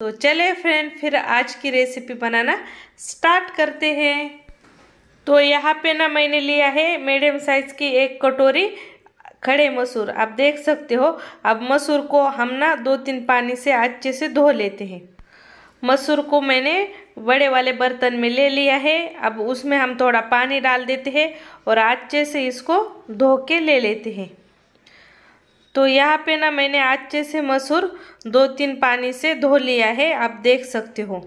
तो चले फ्रेंड फिर आज की रेसिपी बनाना स्टार्ट करते हैं तो यहाँ पे ना मैंने लिया है मीडियम साइज़ की एक कटोरी खड़े मसूर आप देख सकते हो अब मसूर को हम ना दो तीन पानी से अच्छे से धो लेते हैं मसूर को मैंने बड़े वाले बर्तन में ले लिया है अब उसमें हम थोड़ा पानी डाल देते हैं और अच्छे से इसको धो के ले लेते हैं तो यहाँ पे ना मैंने अच्छे से मसूर दो तीन पानी से धो लिया है आप देख सकते हो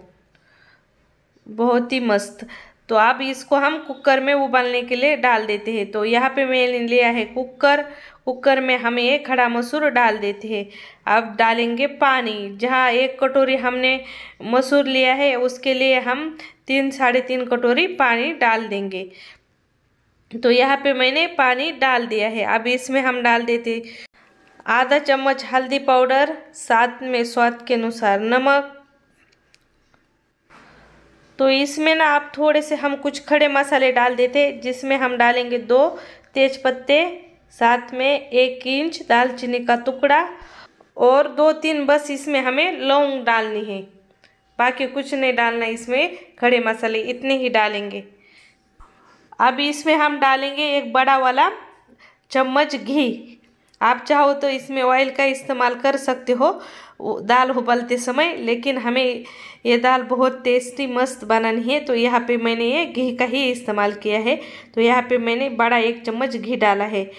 बहुत ही मस्त तो अब इसको हम कुकर में उबालने के लिए डाल देते हैं तो यहाँ पे मैंने लिया है कुकर कुकर में हम ये खड़ा मसूर डाल देते हैं अब डालेंगे पानी जहाँ एक कटोरी हमने मसूर लिया है उसके लिए हम तीन साढ़े तीन कटोरी पानी डाल देंगे तो यहाँ पे मैंने पानी डाल दिया है अब इसमें हम डाल देते आधा चम्मच हल्दी पाउडर साथ में स्वाद के अनुसार नमक तो इसमें ना आप थोड़े से हम कुछ खड़े मसाले डाल देते जिसमें हम डालेंगे दो तेज पत्ते साथ में एक इंच दालचीनी का टुकड़ा और दो तीन बस इसमें हमें लौंग डालनी है बाकी कुछ नहीं डालना इसमें खड़े मसाले इतने ही डालेंगे अब इसमें हम डालेंगे एक बड़ा वाला चम्मच घी आप चाहो तो इसमें ऑयल का इस्तेमाल कर सकते हो दाल उबलते समय लेकिन हमें ये दाल बहुत टेस्टी मस्त बनानी है तो यहाँ पे मैंने ये घी का ही इस्तेमाल किया है तो यहाँ पे मैंने बड़ा एक चम्मच घी डाला है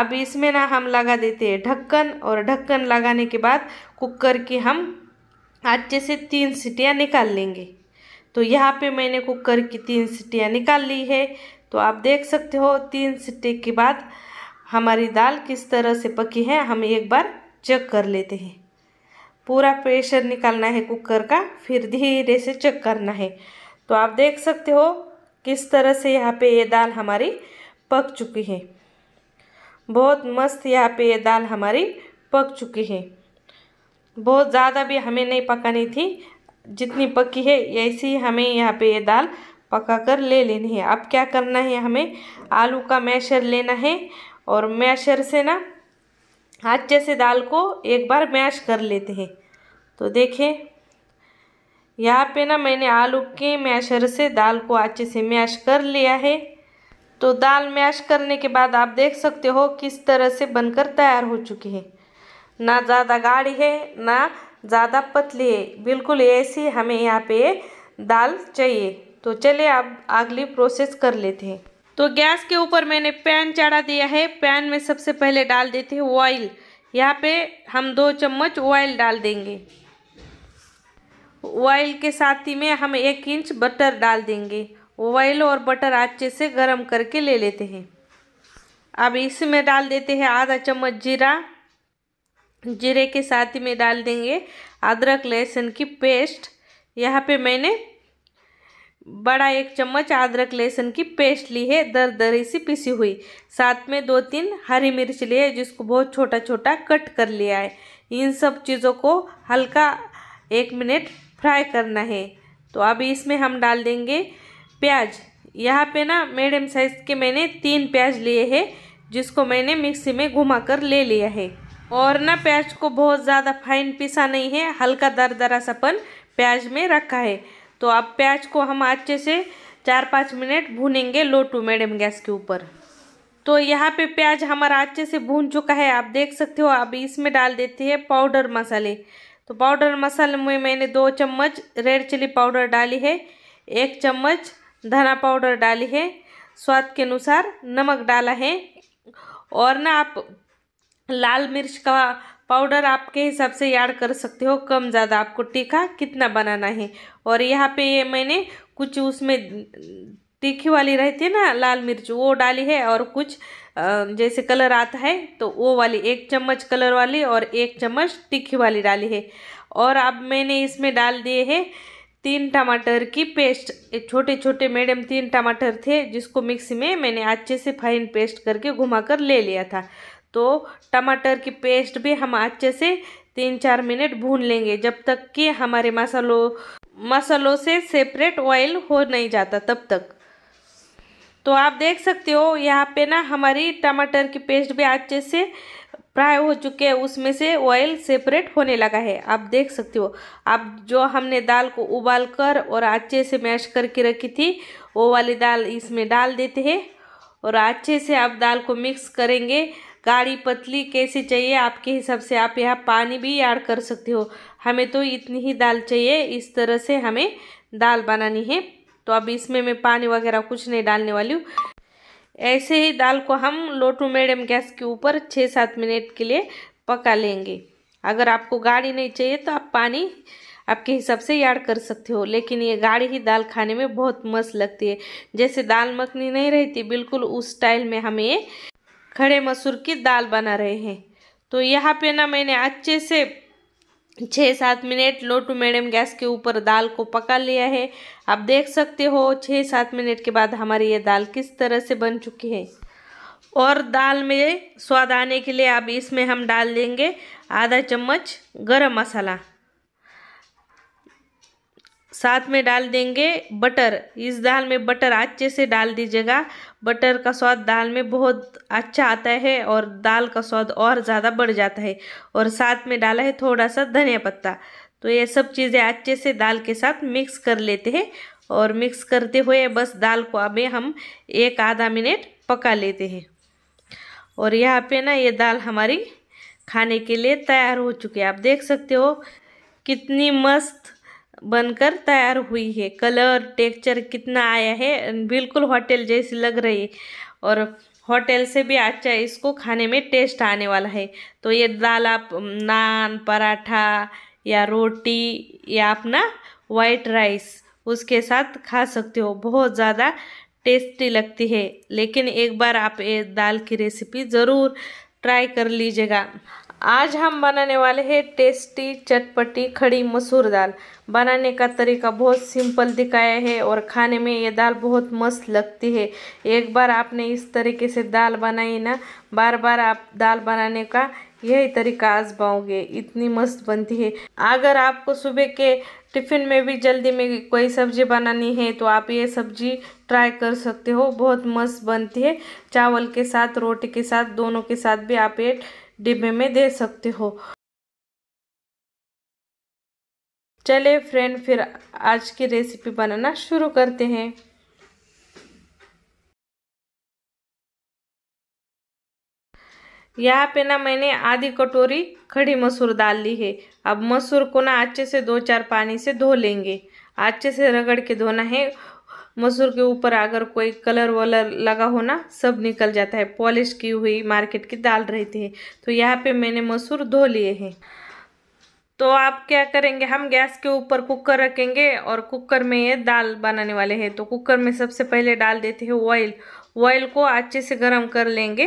अब इसमें ना हम लगा देते हैं ढक्कन और ढक्कन लगाने के बाद कुकर की हम अच्छे से तीन सीटियाँ निकाल लेंगे तो यहाँ पे मैंने कुकर की तीन सीटियाँ निकाल ली है तो आप देख सकते हो तीन सीटी के बाद हमारी दाल किस तरह से पकी है हम एक बार चेक कर लेते हैं पूरा प्रेशर निकालना है कुकर का फिर धीरे से चेक करना है तो आप देख सकते हो किस तरह से यहाँ पे ये दाल हमारी पक चुकी है बहुत मस्त यहाँ पे ये दाल हमारी पक चुकी है बहुत ज़्यादा भी हमें नहीं पकानी थी जितनी पकी है ऐसी हमें यहाँ पे ये दाल पका कर ले लेनी है अब क्या करना है हमें आलू का मैशर लेना है और मैशर से ना अच्छे से दाल को एक बार मैश कर लेते हैं तो देखें यहाँ पे ना मैंने आलू के मैशर से दाल को अच्छे से मैश कर लिया है तो दाल मैश करने के बाद आप देख सकते हो किस तरह से बनकर तैयार हो चुकी है ना ज़्यादा गाढ़ी है ना ज़्यादा पतली है बिल्कुल ऐसी हमें यहाँ पे दाल चाहिए तो चलिए आप अगली प्रोसेस कर लेते हैं तो गैस के ऊपर मैंने पैन चढ़ा दिया है पैन में सबसे पहले डाल देते हैं ऑयल यहाँ पे हम दो चम्मच ऑयल डाल देंगे ऑयल के साथ ही में हम एक इंच बटर डाल देंगे ऑयल और बटर अच्छे से गरम करके ले लेते हैं अब इसमें डाल देते हैं आधा चम्मच जीरा जीरे के साथ ही में डाल देंगे अदरक लहसुन की पेस्ट यहाँ पे मैंने बड़ा एक चम्मच अदरक लहसुन की पेस्ट ली है दर दरी सी पिसी हुई साथ में दो तीन हरी मिर्च ली है जिसको बहुत छोटा छोटा कट कर लिया है इन सब चीज़ों को हल्का एक मिनट फ्राई करना है तो अभी इसमें हम डाल देंगे प्याज यहाँ पे ना मीडियम साइज़ के मैंने तीन प्याज लिए हैं जिसको मैंने मिक्सी में घुमा कर ले लिया है और ना प्याज को बहुत ज़्यादा फाइन पिसा नहीं है हल्का दर दरा सपन प्याज में रखा है तो अब प्याज को हम अच्छे से चार पाँच मिनट भूनेंगे लो टू मीडियम गैस के ऊपर तो यहाँ पे प्याज हमारा अच्छे से भून चुका है आप देख सकते हो अब इसमें डाल देते हैं पाउडर मसाले तो पाउडर मसाले में मैंने दो चम्मच रेड चिली पाउडर डाली है एक चम्मच धना पाउडर डाली है स्वाद के अनुसार नमक डाला है और ना आप लाल मिर्च का पाउडर आपके हिसाब से ऐड कर सकते हो कम ज़्यादा आपको तीखा कितना बनाना है और यहाँ पे ये मैंने कुछ उसमें तीखी वाली रहती है ना लाल मिर्च वो डाली है और कुछ जैसे कलर आता है तो वो वाली एक चम्मच कलर वाली और एक चम्मच तीखी वाली डाली है और अब मैंने इसमें डाल दिए है तीन टमाटर की पेस्ट छोटे छोटे मीडियम तीन टमाटर थे जिसको मिक्सी में मैंने अच्छे से फाइन पेस्ट करके घुमाकर ले लिया था तो टमाटर की पेस्ट भी हम अच्छे से तीन चार मिनट भून लेंगे जब तक कि हमारे मसालों मसालों से सेपरेट ऑयल हो नहीं जाता तब तक तो आप देख सकते हो यहाँ पे ना हमारी टमाटर की पेस्ट भी अच्छे से फ्राई हो चुके हैं उसमें से ऑयल सेपरेट होने लगा है आप देख सकते हो आप जो हमने दाल को उबाल कर और अच्छे से मैश करके रखी थी वो वाली दाल इसमें डाल देते हैं और अच्छे से आप दाल को मिक्स करेंगे गाढ़ी पतली कैसे चाहिए आपके हिसाब से आप यहाँ पानी भी ऐड कर सकते हो हमें तो इतनी ही दाल चाहिए इस तरह से हमें दाल बनानी है तो अब इसमें मैं पानी वगैरह कुछ नहीं डालने वाली हूँ ऐसे ही दाल को हम लो टू मीडियम गैस के ऊपर छः सात मिनट के लिए पका लेंगे अगर आपको गाढ़ी नहीं चाहिए तो आप पानी आपके हिसाब से ऐड कर सकते हो लेकिन ये गाढ़ी ही दाल खाने में बहुत मस्त लगती है जैसे दाल मखनी नहीं रहती बिल्कुल उस स्टाइल में हमें ये खड़े मसूर की दाल बना रहे हैं तो यहाँ पे ना मैंने अच्छे से छः सात minute low to medium gas के ऊपर दाल को पका लिया है आप देख सकते हो छः सात मिनट के बाद हमारी ये दाल किस तरह से बन चुकी है और दाल में स्वाद आने के लिए अब इसमें हम डाल देंगे आधा चम्मच गरम मसाला साथ में डाल देंगे बटर इस दाल में बटर अच्छे से डाल दीजिएगा बटर का स्वाद दाल में बहुत अच्छा आता है और दाल का स्वाद और ज़्यादा बढ़ जाता है और साथ में डाला है थोड़ा सा धनिया पत्ता तो ये सब चीज़ें अच्छे से दाल के साथ मिक्स कर लेते हैं और मिक्स करते हुए बस दाल को अभी हम एक आधा मिनट पका लेते हैं और यहाँ पे ना ये दाल हमारी खाने के लिए तैयार हो चुकी है आप देख सकते हो कितनी मस्त बनकर तैयार हुई है कलर टेक्चर कितना आया है बिल्कुल होटल जैसी लग रही है और होटल से भी अच्छा इसको खाने में टेस्ट आने वाला है तो ये दाल आप नान पराठा या रोटी या अपना वाइट राइस उसके साथ खा सकते हो बहुत ज़्यादा टेस्टी लगती है लेकिन एक बार आप ये दाल की रेसिपी ज़रूर ट्राई कर लीजिएगा आज हम बनाने वाले हैं टेस्टी चटपटी खड़ी मसूर दाल बनाने का तरीका बहुत सिंपल दिखाया है और खाने में ये दाल बहुत मस्त लगती है एक बार आपने इस तरीके से दाल बनाई ना बार बार आप दाल बनाने का यही तरीका आजमाओगे इतनी मस्त बनती है अगर आपको सुबह के टिफ़िन में भी जल्दी में कोई सब्ज़ी बनानी है तो आप ये सब्ज़ी ट्राई कर सकते हो बहुत मस्त बनती है चावल के साथ रोटी के साथ दोनों के साथ भी आप ये डिब्बे में दे सकते हो चले फ्रेंड फिर आज की रेसिपी बनाना शुरू करते हैं यहाँ पे ना मैंने आधी कटोरी खड़ी मसूर डाल ली है अब मसूर को ना अच्छे से दो चार पानी से धो लेंगे अच्छे से रगड़ के धोना है मसूर के ऊपर अगर कोई कलर वलर लगा हो ना सब निकल जाता है पॉलिश की हुई मार्केट की दाल रहती है तो यहाँ पे मैंने मसूर धो लिए हैं तो आप क्या करेंगे हम गैस के ऊपर कुकर रखेंगे और कुकर में ये दाल बनाने वाले हैं तो कुकर में सबसे पहले डाल देते हैं ऑयल ऑयल को अच्छे से गर्म कर लेंगे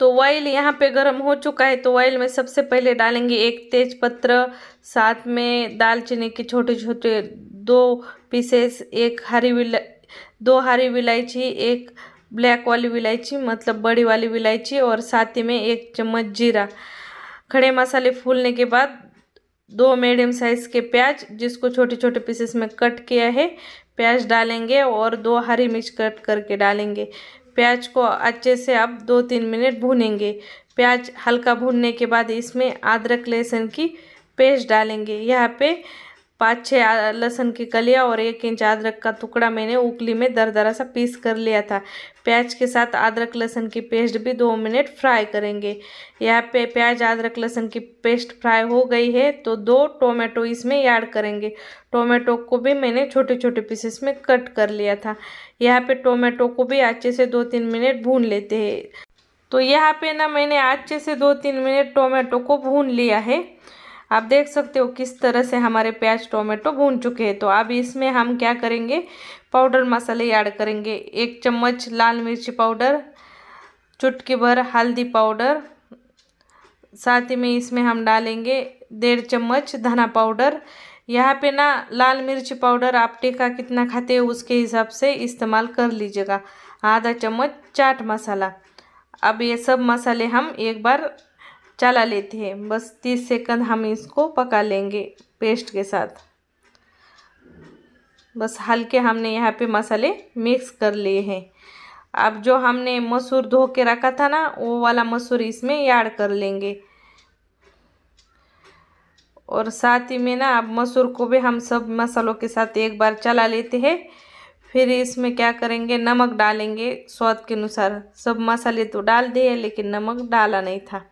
तो ऑयल यहाँ पे गर्म हो चुका है तो ऑयल में सबसे पहले डालेंगे एक तेज पत्र साथ में दालचीनी के छोटे छोटे दो पीसेस एक हरी विला दो हरी विलायची एक ब्लैक वाली विलायची मतलब बड़ी वाली विलायची और साथ ही में एक चम्मच जीरा खड़े मसाले फूलने के बाद दो मीडियम साइज़ के प्याज जिसको छोटे छोटे पीसेस में कट किया है प्याज डालेंगे और दो हरी मिर्च कट करके डालेंगे प्याज को अच्छे से अब दो तीन मिनट भूनेंगे प्याज हल्का भूनने के बाद इसमें अदरक लहसुन की पेस्ट डालेंगे यहाँ पे पाँच छः लहसुन की कलियाँ और एक इंच अदरक का टुकड़ा मैंने उकली में दर दरा सा पीस कर लिया था प्याज के साथ अदरक लहसुन की पेस्ट भी दो मिनट फ्राई करेंगे यहाँ पे प्याज अदरक लहसुन की पेस्ट फ्राई हो गई है तो दो टोमेटो इसमें ऐड करेंगे टोमेटो को भी मैंने छोटे छोटे पीसेस में कट कर लिया था यहाँ पे टोमेटो को भी अच्छे से दो तीन मिनट भून लेते हैं तो यहाँ पे ना मैंने अच्छे से दो तीन मिनट टोमेटो को भून लिया है आप देख सकते हो किस तरह से हमारे प्याज टोमेटो भून चुके हैं तो अब इसमें हम क्या करेंगे पाउडर मसाले ऐड करेंगे एक चम्मच लाल मिर्ची पाउडर चुटकी भर हल्दी पाउडर साथ ही में इसमें हम डालेंगे डेढ़ चम्मच धना पाउडर यहाँ पे ना लाल मिर्ची पाउडर आप टीका कितना खाते हो उसके हिसाब से इस्तेमाल कर लीजिएगा आधा चम्मच चाट मसाला अब ये सब मसाले हम एक बार चला लेते हैं बस तीस सेकंड हम इसको पका लेंगे पेस्ट के साथ बस हल्के हमने यहाँ पे मसाले मिक्स कर लिए हैं अब जो हमने मसूर धो के रखा था ना वो वाला मसूर इसमें ऐड कर लेंगे और साथ ही में ना अब मसूर को भी हम सब मसालों के साथ एक बार चला लेते हैं फिर इसमें क्या करेंगे नमक डालेंगे स्वाद के अनुसार सब मसाले तो डाल दिए लेकिन नमक डाला नहीं था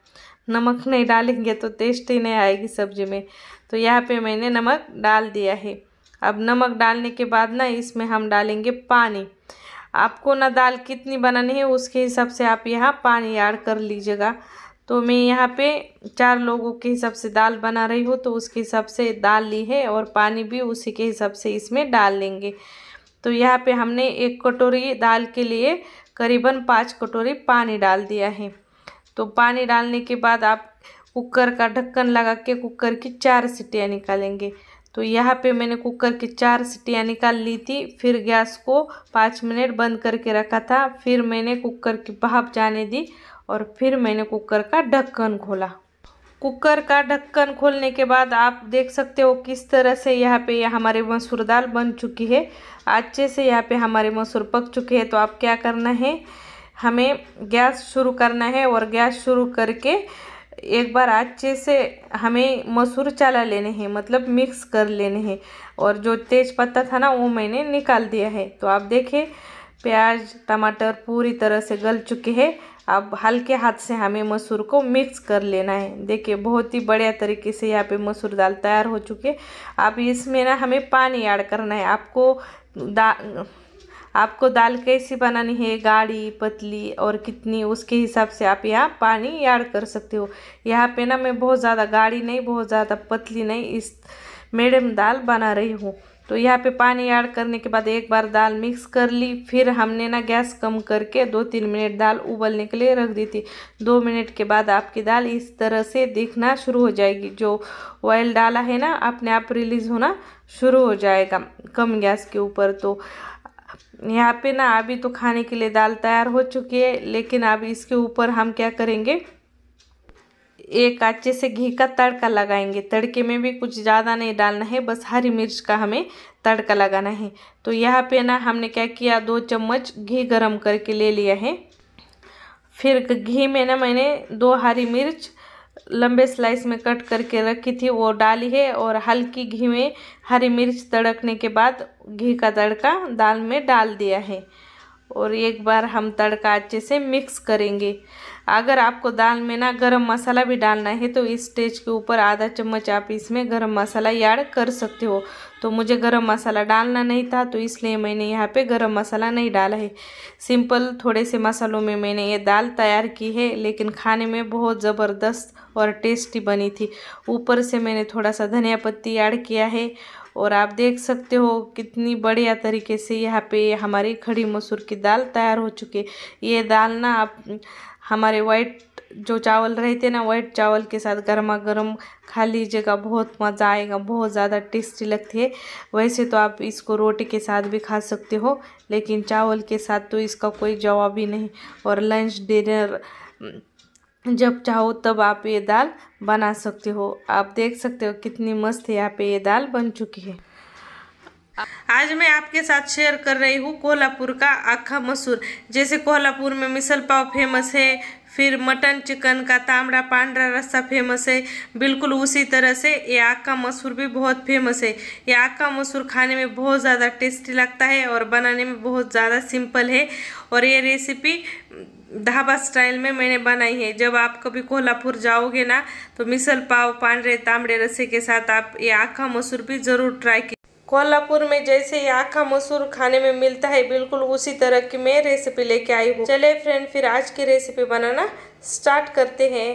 नमक नहीं डालेंगे तो टेस्ट ही नहीं आएगी सब्जी में तो यहाँ पे मैंने नमक डाल दिया है अब नमक डालने के बाद ना इसमें हम डालेंगे पानी आपको ना दाल कितनी बनानी है उसके हिसाब से आप यहाँ पानी ऐड कर लीजिएगा तो मैं यहाँ पे चार लोगों के हिसाब से दाल बना रही हूँ तो उसके हिसाब से दाल ली है और पानी भी उसी के हिसाब से इसमें डाल लेंगे तो यहाँ पे हमने एक कटोरी दाल के लिए करीबन पाँच कटोरी पानी डाल दिया है तो पानी डालने के बाद आप कुकर का ढक्कन लगा के कुकर की चार सीटियाँ निकालेंगे तो यहाँ पे मैंने कुकर की चार सीटियाँ निकाल ली थी फिर गैस को पाँच मिनट बंद करके रखा था फिर मैंने कुकर की भाप जाने दी और फिर मैंने कुकर का ढक्कन खोला कुकर का ढक्कन खोलने के बाद आप देख सकते हो किस तरह से यहाँ पे हमारे मसूर दाल बन चुकी है अच्छे से यहाँ पे हमारे मसूर पक चुके हैं तो आप क्या करना है हमें गैस शुरू करना है और गैस शुरू करके एक बार अच्छे से हमें मसूर चला लेने हैं मतलब मिक्स कर लेने हैं और जो तेज पत्ता था ना वो मैंने निकाल दिया है तो आप देखें प्याज टमाटर पूरी तरह से गल चुके हैं अब हल्के हाथ से हमें मसूर को मिक्स कर लेना है देखिए बहुत ही बढ़िया तरीके से यहाँ पे मसूर दाल तैयार हो चुके अब इसमें ना हमें पानी ऐड करना है आपको दा आपको दाल कैसी बनानी है गाढ़ी पतली और कितनी उसके हिसाब से आप यहाँ पानी ऐड कर सकते हो यहाँ पे ना मैं बहुत ज़्यादा गाढ़ी नहीं बहुत ज़्यादा पतली नहीं इस मेडम दाल बना रही हूँ तो यहाँ पे पानी ऐड करने के बाद एक बार दाल मिक्स कर ली फिर हमने ना गैस कम करके दो तीन मिनट दाल उबलने के लिए रख दी थी दो मिनट के बाद आपकी दाल इस तरह से दिखना शुरू हो जाएगी जो ऑयल डाला है ना अपने आप रिलीज़ होना शुरू हो जाएगा कम गैस के ऊपर तो यहाँ पे ना अभी तो खाने के लिए दाल तैयार हो चुकी है लेकिन अब इसके ऊपर हम क्या करेंगे एक अच्छे से घी का तड़का लगाएंगे तड़के में भी कुछ ज़्यादा नहीं डालना है बस हरी मिर्च का हमें तड़का लगाना है तो यहाँ पे ना हमने क्या किया दो चम्मच घी गरम करके ले लिया है फिर घी में ना मैंने दो हरी मिर्च लंबे स्लाइस में कट करके रखी थी वो डाली है और हल्की घी में हरी मिर्च तड़कने के बाद घी का तड़का दाल में डाल दिया है और एक बार हम तड़का अच्छे से मिक्स करेंगे अगर आपको दाल में ना गरम मसाला भी डालना है तो इस स्टेज के ऊपर आधा चम्मच आप इसमें गरम मसाला ऐड कर सकते हो तो मुझे गरम मसाला डालना नहीं था तो इसलिए मैंने यहाँ पे गरम मसाला नहीं डाला है सिंपल थोड़े से मसालों में मैंने ये दाल तैयार की है लेकिन खाने में बहुत ज़बरदस्त और टेस्टी बनी थी ऊपर से मैंने थोड़ा सा धनिया पत्ती ऐड किया है और आप देख सकते हो कितनी बढ़िया तरीके से यहाँ पे हमारी खड़ी मसूर की दाल तैयार हो चुकी है ये दाल ना आप हमारे वाइट जो चावल रहते ना वाइट चावल के साथ गर्मा गर्म खा लीजिएगा बहुत मज़ा आएगा बहुत ज़्यादा टेस्टी लगती है वैसे तो आप इसको रोटी के साथ भी खा सकते हो लेकिन चावल के साथ तो इसका कोई जवाब ही नहीं और लंच डिनर हम्म, जब चाहो तब आप ये दाल बना सकते हो आप देख सकते हो कितनी मस्त यहाँ पे ये दाल बन चुकी है आज मैं आपके साथ शेयर कर रही हूँ कोल्हापुर का आखा मसूर जैसे कोल्हापुर में मिसल पाव फेमस है फिर मटन चिकन का तामड़ा पांडरा रस्सा फेमस है बिल्कुल उसी तरह से ये आग का मसूर भी बहुत फेमस है ये आग का मसूर खाने में बहुत ज़्यादा टेस्टी लगता है और बनाने में बहुत ज़्यादा सिंपल है और ये रेसिपी ढाबा स्टाइल में मैंने बनाई है जब आप कभी कोल्हापुर जाओगे ना तो मिसल पाव पांडरे तामड़े रस्से के साथ आप ये आग का मसूर भी ज़रूर ट्राई कोल्हापुर में जैसे ही का मसूर खाने में मिलता है बिल्कुल उसी तरह की मैं रेसिपी लेके आई हूँ चले फ्रेंड फिर आज की रेसिपी बनाना स्टार्ट करते हैं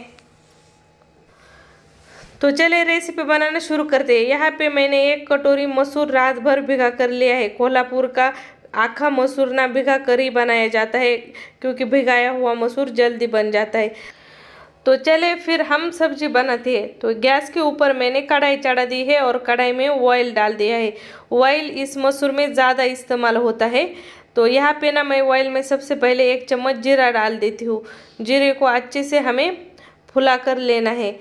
तो चले रेसिपी बनाना शुरू करते हैं यहाँ पे मैंने एक कटोरी मसूर रात भर भिगा कर लिया है कोल्हापुर का आखा मसूर ना भिगा कर ही बनाया जाता है क्योंकि भिगाया हुआ मसूर जल्दी बन जाता है तो चले फिर हम सब्जी बनाते हैं तो गैस के ऊपर मैंने कढ़ाई चढ़ा दी है और कढ़ाई में ऑयल डाल दिया है ऑयल इस मसूर में ज़्यादा इस्तेमाल होता है तो यहाँ पे ना मैं ऑयल में सबसे पहले एक चम्मच जीरा डाल देती हूँ जीरे को अच्छे से हमें फुला कर लेना है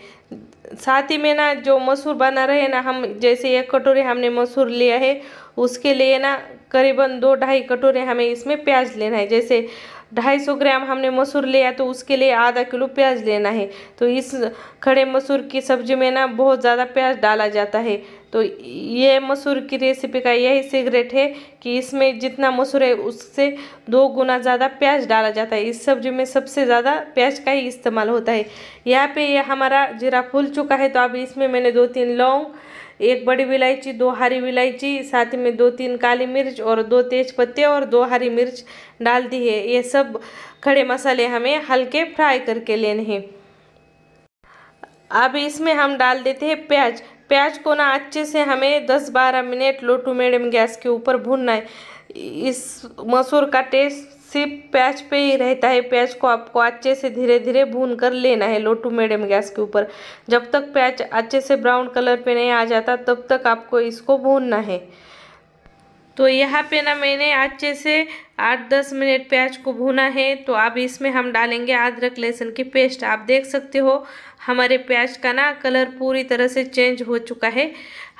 साथ ही में ना जो मसूर बना रहे ना हम जैसे एक कटोरी हमने मसूर लिया है उसके लिए ना करीबन दो ढाई कटोरे हमें इसमें प्याज लेना है जैसे ढाई सौ ग्राम हमने मसूर लिया तो उसके लिए आधा किलो प्याज लेना है तो इस खड़े मसूर की सब्ज़ी में ना बहुत ज़्यादा प्याज डाला जाता है तो ये मसूर की रेसिपी का यही सीक्रेट है कि इसमें जितना मसूर है उससे दो गुना ज़्यादा प्याज डाला जाता है इस सब्जी में सबसे ज़्यादा प्याज का ही इस्तेमाल होता है यहाँ पे ये यह हमारा जीरा फूल चुका है तो अब इसमें मैंने दो तीन लौंग एक बड़ी इलायची दो हरी इलायची साथ में दो तीन काली मिर्च और दो तेज पत्ते और दो हरी मिर्च डाल दी है ये सब खड़े मसाले हमें हल्के फ्राई करके लेने हैं अब इसमें हम डाल देते हैं प्याज प्याज को ना अच्छे से हमें 10-12 minute low to medium gas के ऊपर भूनना है इस मसूर का टेस्ट सिर्फ प्याज पे ही रहता है प्याज को आपको अच्छे से धीरे धीरे भून कर लेना है लो टू मीडियम गैस के ऊपर जब तक प्याज अच्छे से ब्राउन कलर पे नहीं आ जाता तब तक आपको इसको भूनना है तो यहाँ पे ना मैंने अच्छे से आठ दस मिनट प्याज को भूना है तो अब इसमें हम डालेंगे अदरक लहसुन की पेस्ट आप देख सकते हो हमारे प्याज का ना कलर पूरी तरह से चेंज हो चुका है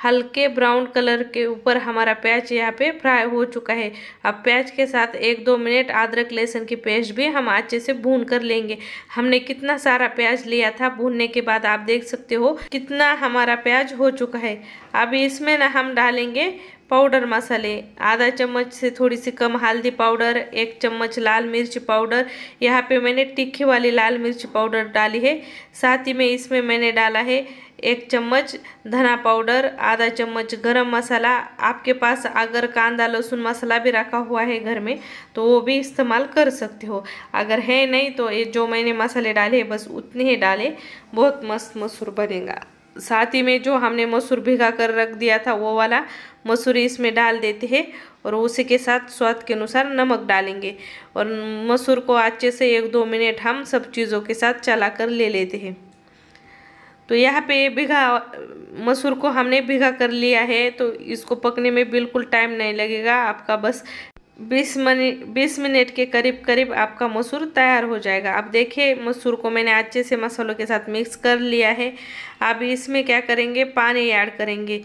हल्के ब्राउन कलर के ऊपर हमारा प्याज यहाँ पे फ्राई हो चुका है अब प्याज के साथ एक दो मिनट अदरक लहसुन की पेस्ट भी हम अच्छे से भून कर लेंगे हमने कितना सारा प्याज लिया था भूनने के बाद आप देख सकते हो कितना हमारा प्याज हो चुका है अब इसमें ना हम डालेंगे पाउडर मसाले आधा चम्मच से थोड़ी सी कम हल्दी पाउडर एक चम्मच लाल मिर्च पाउडर यहाँ पे मैंने तीखी वाली लाल मिर्च पाउडर डाली है साथ ही में इसमें मैंने डाला है एक चम्मच धना पाउडर आधा चम्मच गरम मसाला आपके पास अगर कांदा लहसुन मसाला भी रखा हुआ है घर में तो वो भी इस्तेमाल कर सकते हो अगर है नहीं तो ये जो मैंने मसाले डाले बस उतने ही डाले बहुत मस्त मसूर बनेगा साथ ही में जो हमने मसूर भिगा कर रख दिया था वो वाला मसूर इसमें डाल देते हैं और उसी के साथ स्वाद के अनुसार नमक डालेंगे और मसूर को अच्छे से एक दो मिनट हम सब चीज़ों के साथ चला कर ले लेते हैं तो यहाँ पे भिगा मसूर को हमने भिगा कर लिया है तो इसको पकने में बिल्कुल टाइम नहीं लगेगा आपका बस बीस मनी बीस मिनट के करीब करीब आपका मसूर तैयार हो जाएगा अब देखिए मसूर को मैंने अच्छे से मसालों के साथ मिक्स कर लिया है अब इसमें क्या करेंगे पानी ऐड करेंगे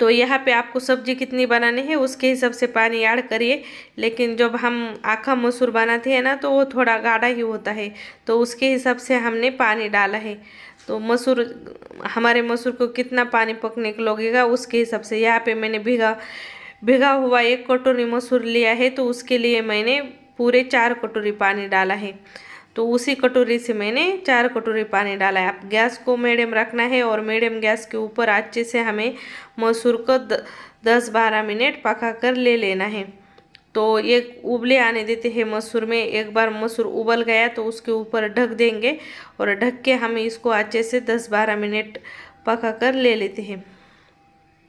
तो यहाँ पे आपको सब्जी कितनी बनानी है उसके हिसाब से पानी ऐड करिए लेकिन जब हम आखा मसूर बनाते हैं ना तो वो थोड़ा गाढ़ा ही होता है तो उसके हिसाब से हमने पानी डाला है तो मसूर हमारे मसूर को कितना पानी पकने को लगेगा उसके हिसाब से यहाँ पे मैंने भिगा भिगा हुआ एक कटोरी मसूर लिया है तो उसके लिए मैंने पूरे चार कटोरी पानी डाला है तो उसी कटोरी से मैंने चार कटोरी पानी डाला है आप गैस को मीडियम रखना है और मीडियम गैस के ऊपर अच्छे से हमें मसूर को द, दस बारह मिनट पका कर ले लेना है तो एक उबले आने देते हैं मसूर में एक बार मसूर उबल गया तो उसके ऊपर ढक देंगे और ढक के हम इसको अच्छे से दस बारह मिनट पका कर ले लेते हैं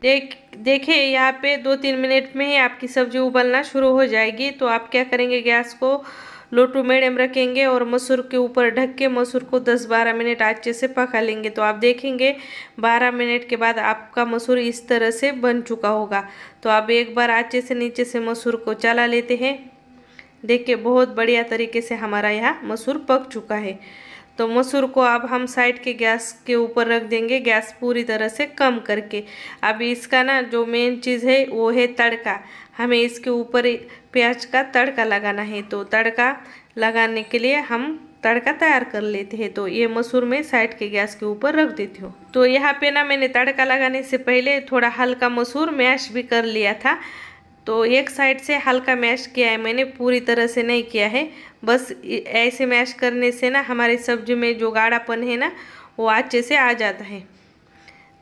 देख देखिए यहाँ पे दो तीन मिनट में ही आपकी सब्ज़ी उबलना शुरू हो जाएगी तो आप क्या करेंगे गैस को लो टू मीडियम रखेंगे और मसूर के ऊपर ढक के मसूर को 10-12 मिनट अच्छे से पका लेंगे तो आप देखेंगे 12 मिनट के बाद आपका मसूर इस तरह से बन चुका होगा तो आप एक बार अच्छे से नीचे से मसूर को चला लेते हैं देखिए बहुत बढ़िया तरीके से हमारा यह मसूर पक चुका है तो मसूर को अब हम साइड के गैस के ऊपर रख देंगे गैस पूरी तरह से कम करके अब इसका ना जो मेन चीज़ है वो है तड़का हमें इसके ऊपर प्याज का तड़का लगाना है तो तड़का लगाने के लिए हम तड़का तैयार कर लेते हैं तो ये मसूर में साइड के गैस के ऊपर रख देती हूँ तो यहाँ पे ना मैंने तड़का लगाने से पहले थोड़ा हल्का मसूर मैश भी कर लिया था तो एक साइड से हल्का मैश किया है मैंने पूरी तरह से नहीं किया है बस ऐसे मैश करने से ना हमारे सब्जी में जो गाढ़ापन है ना वो अच्छे से आ जाता है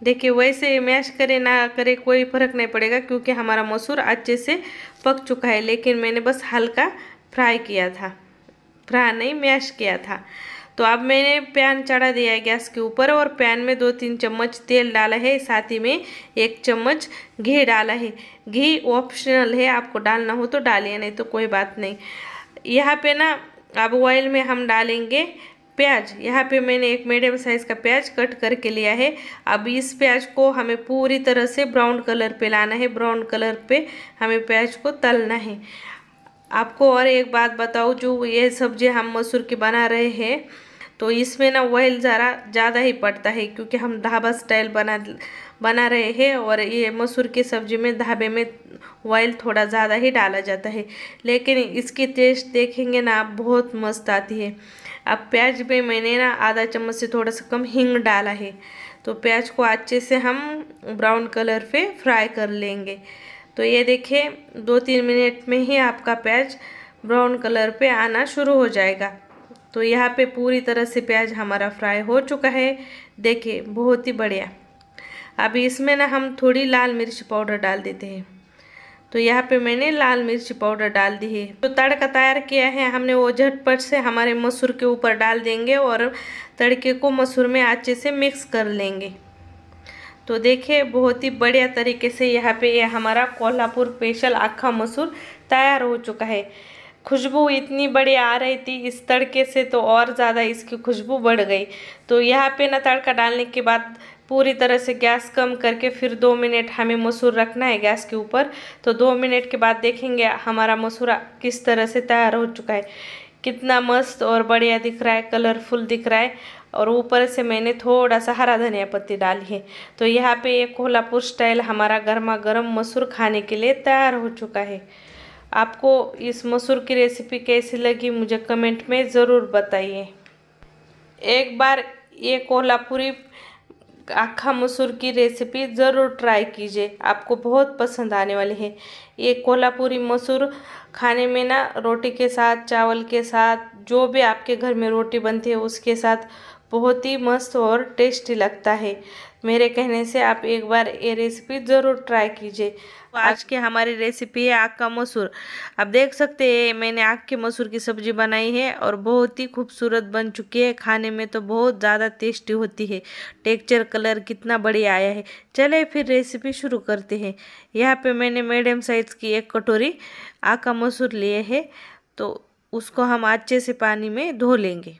देखिए वैसे मैश करे ना करे कोई फ़र्क नहीं पड़ेगा क्योंकि हमारा मसूर अच्छे से पक चुका है लेकिन मैंने बस हल्का फ्राई किया था फ्राई नहीं मैश किया था तो अब मैंने पैन चढ़ा दिया है गैस के ऊपर और पैन में दो तीन चम्मच तेल डाला है साथ ही में एक चम्मच घी डाला है घी ऑप्शनल है आपको डालना हो तो डालिए नहीं तो कोई बात नहीं यहाँ पे ना अब ऑयल में हम डालेंगे प्याज यहाँ पे मैंने एक मीडियम साइज़ का प्याज कट करके लिया है अब इस प्याज को हमें पूरी तरह से ब्राउन कलर पे लाना है ब्राउन कलर पे हमें प्याज को तलना है आपको और एक बात बताऊँ जो ये सब्जी हम मसूर की बना रहे हैं तो इसमें ना ऑयल ज़रा ज़्यादा ही पड़ता है क्योंकि हम ढाबा स्टाइल बना बना रहे हैं और ये मसूर की सब्ज़ी में ढाबे में ऑयल थोड़ा ज़्यादा ही डाला जाता है लेकिन इसकी टेस्ट देखेंगे ना आप बहुत मस्त आती है अब प्याज में मैंने ना आधा चम्मच से थोड़ा सा कम हींग डाला है तो प्याज को अच्छे से हम ब्राउन कलर पे फ्राई कर लेंगे तो ये देखिए दो तीन मिनट में ही आपका प्याज ब्राउन कलर पे आना शुरू हो जाएगा तो यहाँ पे पूरी तरह से प्याज हमारा फ्राई हो चुका है देखिए बहुत ही बढ़िया अब इसमें ना हम थोड़ी लाल मिर्च पाउडर डाल देते हैं तो यहाँ पे मैंने लाल मिर्च पाउडर डाल दी है तो तड़का तैयार किया है हमने वो झटपट से हमारे मसूर के ऊपर डाल देंगे और तड़के को मसूर में अच्छे से मिक्स कर लेंगे तो देखिए बहुत ही बढ़िया तरीके से यहाँ पे यह हमारा कोल्हापुर स्पेशल आखा मसूर तैयार हो चुका है खुशबू इतनी बड़ी आ रही थी इस तड़के से तो और ज़्यादा इसकी खुशबू बढ़ गई तो यहाँ पे ना तड़का डालने के बाद पूरी तरह से गैस कम करके फिर दो मिनट हमें मसूर रखना है गैस के ऊपर तो दो मिनट के बाद देखेंगे हमारा मसूर किस तरह से तैयार हो चुका है कितना मस्त और बढ़िया दिख रहा है कलरफुल दिख रहा है और ऊपर से मैंने थोड़ा सा हरा धनिया पत्ती डाली है तो यहाँ पे ये कोल्हापुर स्टाइल हमारा गर्मा गर्म मसूर खाने के लिए तैयार हो चुका है आपको इस मसूर की रेसिपी कैसी लगी मुझे कमेंट में ज़रूर बताइए एक बार ये कोल्हापुरी आखा मसूर की रेसिपी ज़रूर ट्राई कीजिए आपको बहुत पसंद आने वाली है ये कोल्हापुरी मसूर खाने में ना रोटी के साथ चावल के साथ जो भी आपके घर में रोटी बनती है उसके साथ बहुत ही मस्त और टेस्टी लगता है मेरे कहने से आप एक बार ये रेसिपी ज़रूर ट्राई कीजिए आज की हमारी रेसिपी है आग का मसूर आप देख सकते हैं मैंने आग के मसूर की सब्ज़ी बनाई है और बहुत ही खूबसूरत बन चुकी है खाने में तो बहुत ज़्यादा टेस्टी होती है टेक्चर कलर कितना बढ़िया आया है चले फिर रेसिपी शुरू करते हैं यहाँ पे मैंने मीडियम साइज़ की एक कटोरी आग का मसूर लिए है तो उसको हम अच्छे से पानी में धो लेंगे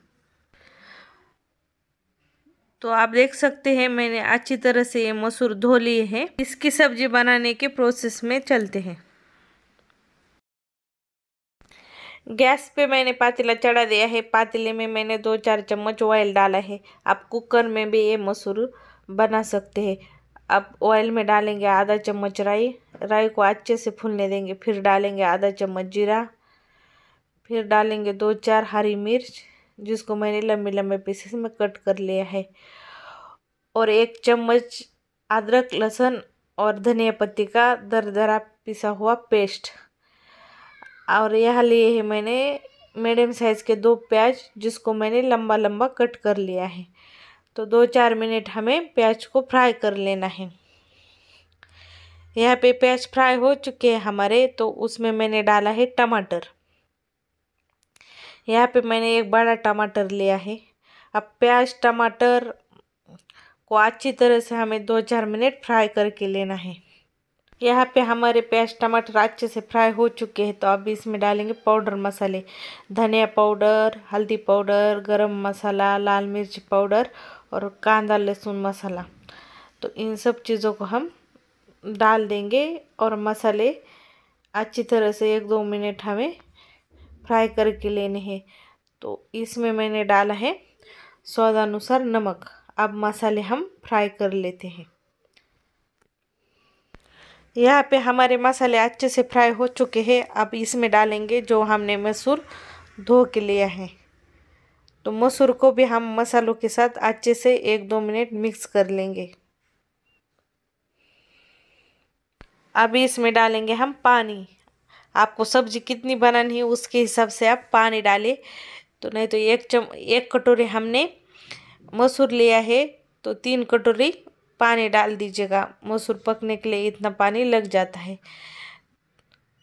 तो आप देख सकते हैं मैंने अच्छी तरह से ये मसूर धो लिए हैं इसकी सब्जी बनाने के प्रोसेस में चलते हैं गैस पे मैंने पातीला चढ़ा दिया है पातीले में मैंने दो चार चम्मच ऑयल डाला है आप कुकर में भी ये मसूर बना सकते हैं अब ऑयल में डालेंगे आधा चम्मच राई राई को अच्छे से फूलने देंगे फिर डालेंगे आधा चम्मच जीरा फिर डालेंगे दो चार हरी मिर्च जिसको मैंने लंबे लंबे पीसेस में कट कर लिया है और एक चम्मच अदरक लहसुन और धनिया पत्ती का दरदरा पिसा हुआ पेस्ट और यह लिए है मैंने मीडियम साइज़ के दो प्याज जिसको मैंने लंबा लंबा कट कर लिया है तो दो चार मिनट हमें प्याज को फ्राई कर लेना है यहाँ पे प्याज फ्राई हो चुके हैं हमारे तो उसमें मैंने डाला है टमाटर यहाँ पे मैंने एक बड़ा टमाटर लिया है अब प्याज टमाटर को अच्छी तरह से हमें दो चार मिनट फ्राई करके लेना है यहाँ पे हमारे प्याज टमाटर अच्छे से फ्राई हो चुके हैं तो अब इसमें डालेंगे पाउडर मसाले धनिया पाउडर हल्दी पाउडर गरम मसाला लाल मिर्च पाउडर और कांदा लहसुन मसाला तो इन सब चीज़ों को हम डाल देंगे और मसाले अच्छी तरह से एक दो मिनट हमें फ्राई करके लेने हैं तो इसमें मैंने डाला है स्वाद अनुसार नमक अब मसाले हम फ्राई कर लेते हैं यहाँ पे हमारे मसाले अच्छे से फ्राई हो चुके हैं अब इसमें डालेंगे जो हमने मसूर धो के लिया है तो मसूर को भी हम मसालों के साथ अच्छे से एक दो मिनट मिक्स कर लेंगे अब इसमें डालेंगे हम पानी आपको सब्जी कितनी बनानी है उसके हिसाब से आप पानी डालें तो नहीं तो एक चम एक कटोरी हमने मसूर लिया है तो तीन कटोरी पानी डाल दीजिएगा मसूर पकने के लिए इतना पानी लग जाता है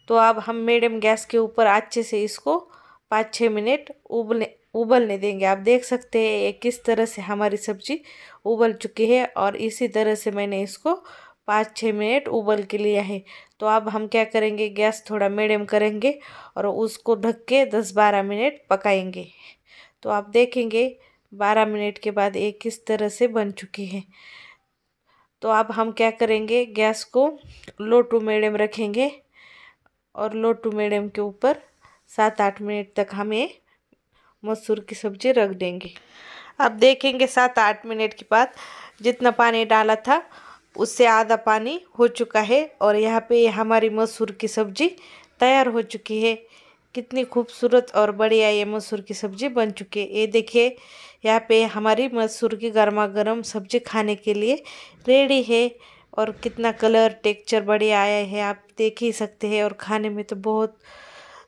तो अब हम मीडियम गैस के ऊपर अच्छे से इसको पाँच छः मिनट उबलने उबलने देंगे आप देख सकते हैं किस तरह से हमारी सब्जी उबल चुकी है और इसी तरह से मैंने इसको पाँच छः मिनट उबल के लिया है तो अब हम क्या करेंगे गैस थोड़ा मीडियम करेंगे और उसको ढक के दस बारह मिनट पकाएंगे तो आप देखेंगे बारह मिनट के बाद एक किस तरह से बन चुकी है तो अब हम क्या करेंगे गैस को लो टू मीडियम रखेंगे और लो टू मीडियम के ऊपर सात आठ मिनट तक हमें मसूर की सब्ज़ी रख देंगे अब देखेंगे सात आठ मिनट के बाद जितना पानी डाला था उससे आधा पानी हो चुका है और यहाँ पे हमारी मसूर की सब्ज़ी तैयार हो चुकी है कितनी खूबसूरत और बढ़िया ये मसूर की सब्ज़ी बन चुकी है ये देखिए यहाँ पे हमारी मसूर की गर्मा गर्म सब्ज़ी खाने के लिए रेडी है और कितना कलर टेक्चर बढ़िया आया है आप देख ही सकते हैं और खाने में तो बहुत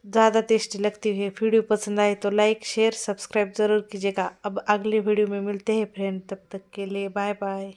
ज़्यादा टेस्टी लगती है वीडियो पसंद आए तो लाइक शेयर सब्सक्राइब ज़रूर कीजिएगा अब अगले वीडियो में मिलते हैं फ्रेंड तब तक के लिए बाय बाय